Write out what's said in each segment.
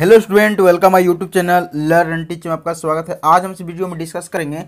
hello student welcome my YouTube channel learn and teach में आपका स्वागत है आज हम इस वीडियो में डिस्कस करेंगे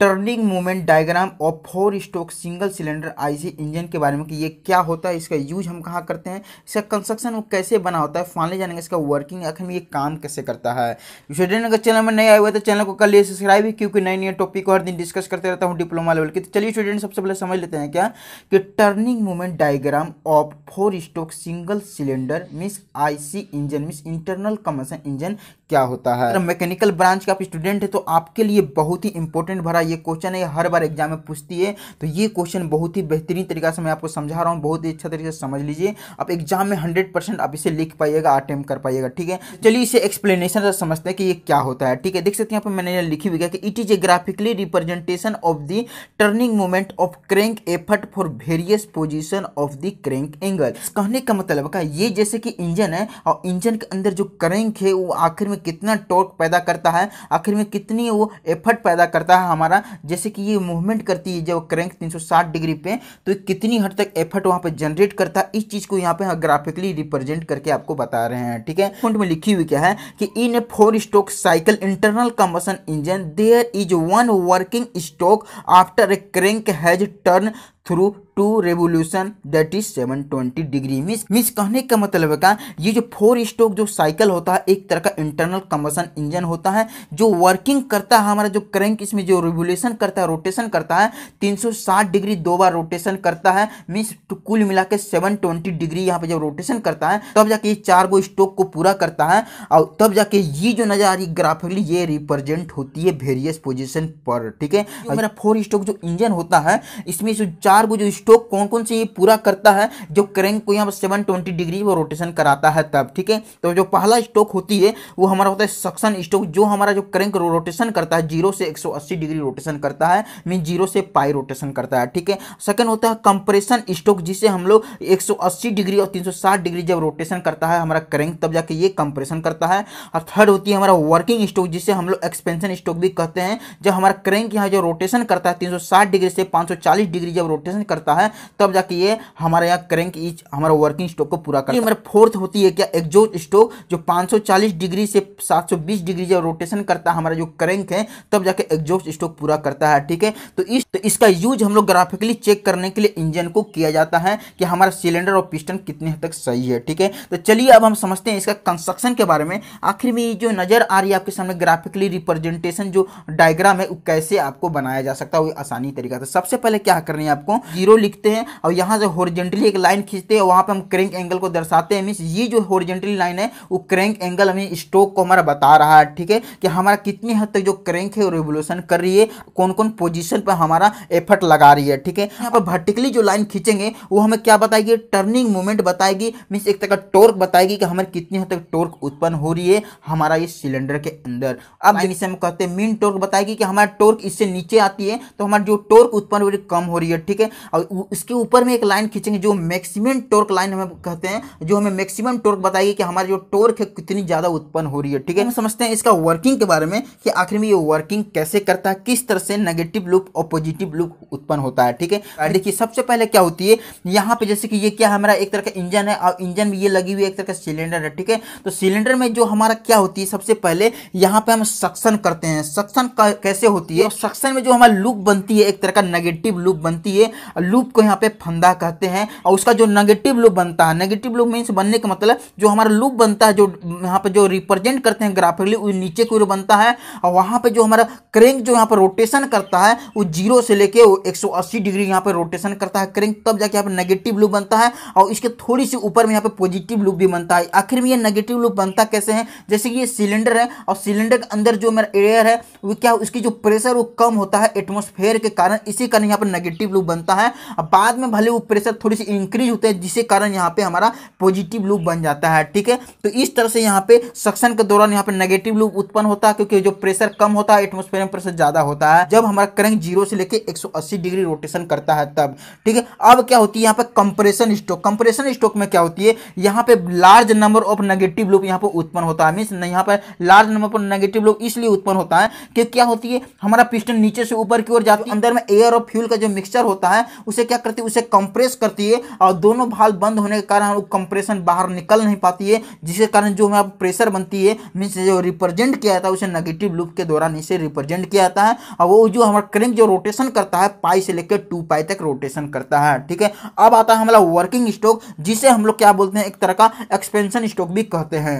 turning moment diagram of four stroke single cylinder IC engine के बारे में कि ये क्या होता है इसका यूज हम कहाँ करते हैं इसका कंस्ट्रक्शन कैसे बना होता है फाइनली जानेंगे इसका वर्किंग आखिर में ये काम कैसे करता है स्टूडेंट तो अगर चैनल में नए आए हुए तो चैनल को कर लिए सब्सक्राइब क्योंकि नए नए टॉपिक को हर दिन डिस्कस करते रहता हूँ डिप्लोमा लेवल की तो चलिए स्टूडेंट सबसे पहले समझ लेते हैं क्या कि turning moment diagram of four stroke single cylinder मिस आई इंजन मिस इंटरनल कमर्शन इंजन क्या होता है मैकेनिकल ब्रांच का आप स्टूडेंट है तो आपके लिए बहुत ही इंपॉर्टेंट भरा ये क्वेश्चन है हर बार एग्जाम में पूछती है तो ये क्वेश्चन बहुत ही बेहतरीन तरीका से मैं आपको समझा रहा हूँ बहुत ही अच्छा तरीके से समझ लीजिए आप एग्जाम में हंड्रेड आप इसे लिख पाइएगा अटेम कर पाइएगा ठीक है चलिए इसे एक्सप्लेनेशन से समझते हैं कि ये क्या होता है ठीक है देख सकते हैं यहाँ पर मैंने लिखी हुई है कि it is a graphically representation of the turning moment of crank effort for various position of the crank angle कहने का मतलब का ये जैसे कि इंजन है और इंजन के अंदर जो क्रेंक है वो आखिर में कितना टॉर्क पैदा करता है आखिर में कितनी वो एफर्ट पैदा करता है हमारा जैसे कि ये मूवमेंट करती है जब क्रैंक 360 डिग्री पे तो कितनी हद तक एफर्ट वहाँ पर जनरेट करता है इस चीज़ को यहाँ पे ग्राफिकली रिप्रेजेंट करके आपको बता रहे हैं ठीक है फॉन्ट में लिखी हुई क्या है कि in a four stroke cycle internal combustion engine there is one working stroke after a crank has turned through two revolution that is 720 degree मीस मीस कहने का मतलब है का ये जो फोर स्ट्रोक जो साइकिल होता है एक तरह का इंटरनल कम्बसन इंजन होता है जो वर्किंग करता है हमारा जो क्रैंक इसमें जो रेवोल्यूशन करता है रोटेशन करता है 360 डिग्री दो बार रोटेशन करता है मीन्स तो कुल मिला के सेवन डिग्री यहाँ पर जब रोटेशन करता है तब जाके ये चार गो स्ट्रोक को पूरा करता है और तब जाके ये जो नजर आ रही ग्राफिकली ये रिप्रेजेंट होती है वेरियस पोजिशन पर ठीक है मेरा फोर स्ट्रोक जो इंजन होता है इसमें जो चार गो जो स्ट्रोक कौन कौन से ये पूरा करता है जो क्रैंक को यहाँ पर सेवन ट्वेंटी डिग्री वो रोटेशन कराता है तब ठीक है तो जो पहला स्ट्रोक होती है वो हमारा होता है सक्शन स्ट्रोक जो हमारा जो क्रैंक रोटेशन करता है जीरो से एक सौ अस्सी डिग्री रोटेशन करता है मीन जीरो से पाई रोटेशन करता है ठीक है सेकेंड होता है कंप्रेशन स्ट्रोक जिसे हम लोग एक सौ अस्सी डिग्री और तीन सौ साठ डिग्री जब रोटेशन करता है हमारा क्रैंक तब जाके ये कंप्रेशन करता है और थर्ड होती है हमारा वर्किंग स्ट्रोक जिसे हम लोग एक्सपेंशन स्ट्रोक भी कहते हैं जब हमारा क्रैंक यहाँ जो रोटेशन करता है तीन सौ साठ डिग्री से पाँच सौ चालीस डिग्री जब रोटेशन करता है होता है तब जाके ये हमारे यहाँ करेंट ईच हमारा वर्किंग स्टोक को पूरा करता है हमारे फोर्थ होती है क्या एक्जो स्टोक जो 540 डिग्री से 720 डिग्री जब रोटेशन करता है हमारा जो क्रेंक है तब जाके एक्जो स्टोक पूरा करता है ठीक है तो इस तो इसका यूज हम लोग ग्राफिकली चेक करने के लिए इंजन को किया जाता है कि हमारा सिलेंडर और पिस्टन कितने हद तक सही है ठीक है तो चलिए अब हम समझते हैं इसका कंस्ट्रक्शन के बारे में आखिर में ये जो नज़र आ रही है आपके सामने ग्राफिकली रिप्रेजेंटेशन जो डायग्राम है वो कैसे आपको बनाया जा सकता है वो आसानी तरीका तो सबसे पहले क्या करनी है आपको जीरो लिखते हैं और यहाँ से हॉरिजेंटली एक लाइन खींचते हैं वहाँ पर हम क्रैंक एंगल को दर्शाते हैं मीन्स ये जो हॉरिजेंटली लाइन है वो क्रैंक एंगल हमें स्टोक को हमारा बता रहा है ठीक है कि हमारा कितनी हद तक जो क्रैंक है वो रेवोल्यूशन कर रही है कौन कौन पोजिशन पर हमारा एफर्ट लगा रही है ठीक है यहाँ पर वर्टिकली जो लाइन खींचेंगे वो हमें क्या बताएगी टर्निंग मूवमेंट बताएगी मीन्स एक तरह का टोर्क बताएगी कि हमारे कितनी हद तक टोर्क उत्पन्न हो रही है हमारा इस सिलेंडर के अंदर अब इसे हम कहते हैं मीन टोर्क बताएगी कि हमारा टोर्क इससे नीचे आती है तो हमारा जो टोर्क उत्पन्न हो रही कम हो रही है ठीक है और उसके ऊपर में एक लाइन खींचेंगे जो मैक्सिमम टोर्क लाइन हमें कहते हैं जो हमें मैक्सिमम टोर्क बताएगी कि हमारी जो टोर्क है कितनी ज़्यादा उत्पन्न हो रही है ठीक है हम समझते हैं इसका वर्किंग के बारे में कि आखिर में ये वर्किंग कैसे करता है किस तरह से नेगेटिव लुक और पॉजिटिव लुक उत्पन्न होता है ठीक है देखिए सबसे पहले क्या होती है यहाँ पे जैसे कि ये क्या हमारा एक तरह का इंजन है और इंजन में ये लगी हुई एक तरह का सिलेंडर है ठीक है तो सिलेंडर में जो हमारा क्या होती है सबसे पहले यहाँ पे हम सक्सन करते हैं सक्सन कैसे होती है सक्सन में जो हमारा लुक बनती है एक तरह का नेगेटिव लुक बनती है लुक लूप को यहाँ पे फंदा कहते हैं और उसका जो नेगेटिव लूप बनता है नेगेटिव लूप मीन्स बनने का मतलब जो हमारा लूप बनता है जो यहाँ पे जो रिप्रेजेंट करते हैं ग्राफिकली वो नीचे की ओर बनता है और वहाँ पे जो हमारा क्रेंक जो यहाँ पर रोटेशन करता है वो जीरो से लेके वो 180 डिग्री यहाँ पर रोटेशन करता है क्रेंक तब जाके यहाँ पर नेगेटिव लूप बनता है और इसके थोड़ी सी ऊपर में यहाँ पर पॉजिटिव लूप भी बनता है आखिर में ये नेगेटिव लूप बनता कैसे है जैसे कि ये सिलेंडर है और सिलेंडर के अंदर जो मेरा एयर है वो क्या उसकी जो प्रेशर वो कम होता है एटमोसफेयर के कारण इसी कारण यहाँ पर नेगेटिव लूप बनता है अब बाद में भले वो प्रेशर थोड़ी सी इंक्रीज होते हैं जिसके कारण यहाँ पे हमारा पॉजिटिव लूप बन जाता है ठीक है तो इस तरह से यहाँ पे सक्शन के दौरान यहाँ पे नेगेटिव लूप उत्पन्न होता है क्योंकि जो प्रेशर कम होता है एटमोस्फेयर में प्रेशर ज्यादा होता है जब हमारा करंट जीरो से लेकर एक डिग्री रोटेशन करता है तब ठीक है अब क्या होती है यहाँ पे कंप्रेशन स्ट्रोक कंप्रेशन स्ट्रोक में क्या होती है यहाँ पे large number of negative loop यहाँ पे उत्पन्न होता है मीन्स यहाँ पे large number of negative loop इसलिए उत्पन्न होता है कि क्या होती है हमारा पिस्टन नीचे से ऊपर की ओर जाती है अंदर में एयर और फ्यूल का जो मिक्सचर होता है उसे क्या करती है उसे कंप्रेस करती है और दोनों भाल बंद होने के कारण कंप्रेशन बाहर निकल नहीं पाती है जिसके कारण जो हमें प्रेशर बनती है मीन्स जो रिप्रेजेंट किया जाता है उसे नेगेटिव लूप के दौरान इसे रिप्रेजेंट किया जाता है और वो जो हमारा क्रेंक जो रोटेशन करता है पाई से लेकर टू पाई तक रोटेशन करता है ठीक है अब आता है हमारा वर्किंग स्टॉक जिसे हम लोग क्या बोलते हैं एक तरह का एक्सपेंशन स्टॉक भी कहते हैं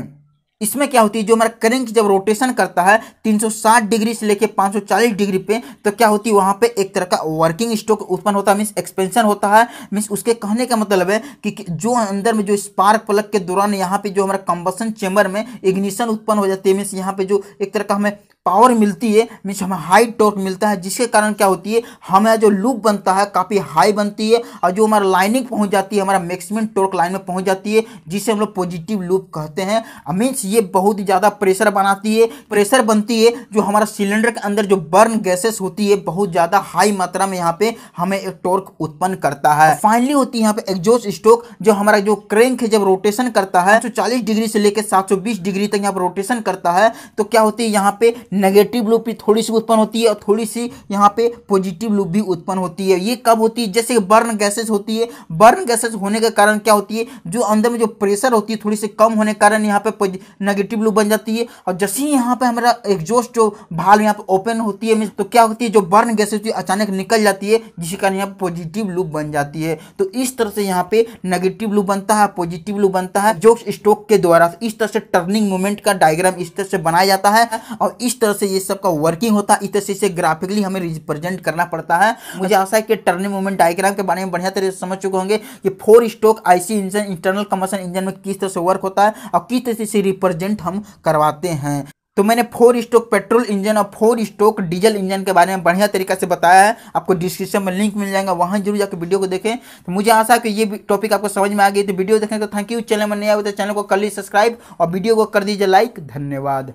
इसमें क्या होती है जो हमारा करेंट जब रोटेशन करता है 360 डिग्री से लेके 540 डिग्री पे तो क्या होती है वहाँ पे एक तरह का वर्किंग स्ट्रोक उत्पन्न होता है मीन्स एक्सपेंशन होता है मीन्स उसके कहने का मतलब है कि, कि जो अंदर में जो स्पार्क प्लग के दौरान यहाँ पे जो हमारा कंबसन चेम्बर में इग्निशन उत्पन्न हो जाती है मीन्स यहाँ पे जो एक तरह का हमें पावर मिलती है मीन्स हमें हाई टॉर्क मिलता है जिसके कारण क्या होती है हमारा जो लूप बनता है काफ़ी हाई बनती है और जो हमारा लाइनिंग पहुंच जाती है हमारा मैक्सिमम टॉर्क लाइन में पहुंच जाती है जिसे हम लोग पॉजिटिव लूप कहते हैं मीन्स ये बहुत ही ज़्यादा प्रेशर बनाती है प्रेशर बनती है जो हमारा सिलेंडर के अंदर जो बर्न गैसेस होती है बहुत ज़्यादा हाई मात्रा में यहाँ पे हमें एक टॉर्क उत्पन्न करता है फाइनली होती है यहाँ पे एग्जोस स्ट्रोक जो हमारा जो क्रेंक है जब रोटेशन करता है तो चालीस डिग्री से लेकर सात डिग्री तक यहाँ पर रोटेशन करता है तो क्या होती है यहाँ पे नेगेटिव लूप भी थोड़ी सी उत्पन्न होती है और थोड़ी सी यहाँ पे पॉजिटिव लूप भी उत्पन्न होती है ये कब होती है जैसे बर्न गैसेस होती है बर्न गैसेस होने के कारण क्या होती है जो अंदर में जो प्रेशर होती है थोड़ी सी कम होने के कारण यहाँ पे नेगेटिव लूप बन जाती है और जैसे ही यहाँ पे हमारा एग्जॉस्ट जो भाल यहाँ पे ओपन होती है तो क्या होती है जो बर्न गैसेस होती है अचानक निकल जाती है जिसके कारण यहाँ पॉजिटिव लूप बन जाती है तो इस तरह से यहाँ पे नेगेटिव लूप बनता है पॉजिटिव लूप बनता है जो स्ट्रोक के द्वारा इस तरह से टर्निंग मोमेंट का डायग्राम इस तरह से बनाया जाता है और इस तरह से ये सब का वर्किंग होता है इस तरह से इसे ग्राफिकली हमें रिप्रेजेंट करना पड़ता है मुझे आशा है कि टर्निंग मूवमेंट डायग्राम के बारे में बढ़िया तरह से समझ चुके होंगे कि four stroke IC engine internal combustion engine में किस तरह से वर्क होता है और किस तरह से इसे रिप्रेजेंट हम करवाते हैं तो मैंने फोर स्टोक पेट्रोल इंजन और फोर स्टोक डीजल इंजन के बारे में बढ़िया तरीके से बताया है आपको डिस्क्रिप्शन में लिंक मिल जाएगा वहां जरूर जाकर वीडियो को देखें तो मुझे आशा है कि ये टॉपिक आपको समझ में आ गई तो वीडियो देखने तो थैंक यू चैनल में नहीं आए तो चैनल को कर लीजिए सब्सक्राइब और वीडियो को कर दीजिए लाइक धन्यवाद